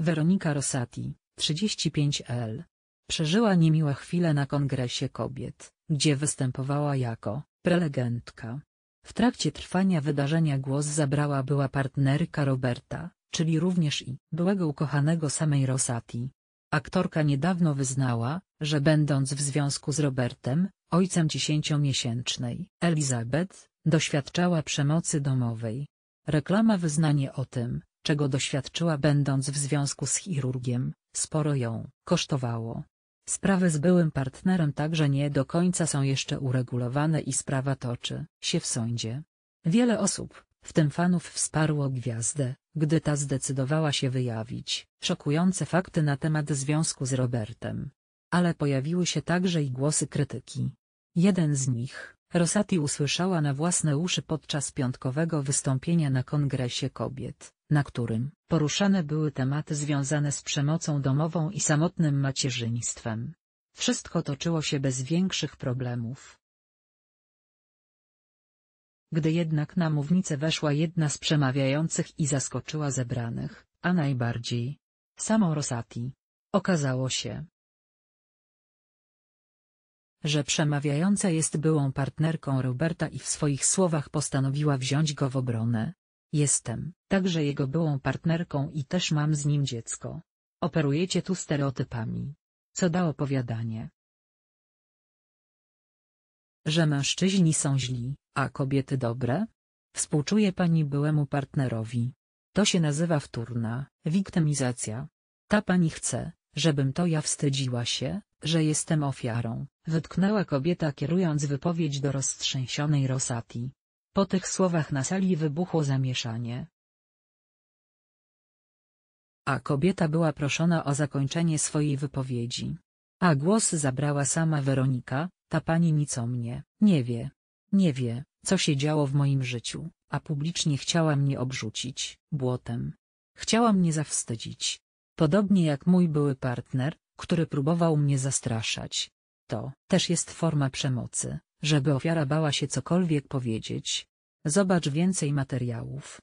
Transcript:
Weronika Rosati, 35L. Przeżyła niemiłe chwile na Kongresie Kobiet, gdzie występowała jako prelegentka. W trakcie trwania wydarzenia głos zabrała była partnerka Roberta, czyli również i byłego ukochanego samej Rosati. Aktorka niedawno wyznała, że będąc w związku z Robertem, ojcem dziesięciomiesięcznej Elizabeth, doświadczała przemocy domowej. Reklama wyznanie o tym, czego doświadczyła będąc w związku z chirurgiem, sporo ją kosztowało. Sprawy z byłym partnerem także nie do końca są jeszcze uregulowane i sprawa toczy się w sądzie. Wiele osób, w tym fanów wsparło gwiazdę, gdy ta zdecydowała się wyjawić szokujące fakty na temat związku z Robertem. Ale pojawiły się także i głosy krytyki. Jeden z nich, Rosati usłyszała na własne uszy podczas piątkowego wystąpienia na Kongresie Kobiet na którym poruszane były tematy związane z przemocą domową i samotnym macierzyństwem. Wszystko toczyło się bez większych problemów. Gdy jednak na mównicę weszła jedna z przemawiających i zaskoczyła zebranych, a najbardziej samą Rosati, okazało się, że przemawiająca jest byłą partnerką Roberta i w swoich słowach postanowiła wziąć go w obronę. Jestem także jego byłą partnerką i też mam z nim dziecko. Operujecie tu stereotypami. Co da opowiadanie? Że mężczyźni są źli, a kobiety dobre? Współczuje pani byłemu partnerowi. To się nazywa wtórna wiktymizacja. Ta pani chce, żebym to ja wstydziła się, że jestem ofiarą, wytknęła kobieta kierując wypowiedź do roztrzęsionej Rosati. Po tych słowach na sali wybuchło zamieszanie. A kobieta była proszona o zakończenie swojej wypowiedzi. A głos zabrała sama Weronika, ta pani nic o mnie, nie wie. Nie wie, co się działo w moim życiu, a publicznie chciała mnie obrzucić, błotem. Chciała mnie zawstydzić. Podobnie jak mój były partner, który próbował mnie zastraszać. To też jest forma przemocy żeby ofiara bała się cokolwiek powiedzieć. Zobacz więcej materiałów.